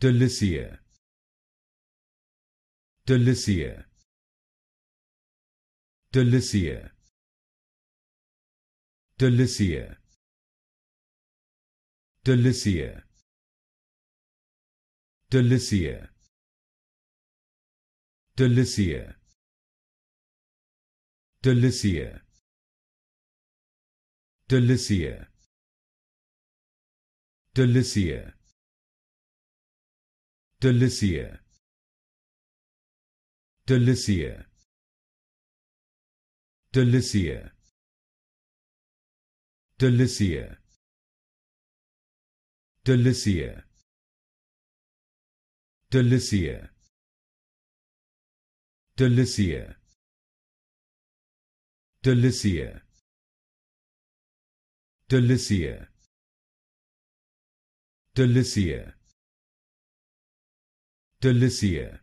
Delicia. Delicia. Delicia. Delicia. Delicia. Delicia. Delicia. Delicia. Talesia Talesia Delicia. Delicia. Delicia. Delicia. Delicia. Delicia. Delicia. Delicia. Delicia. Delicia till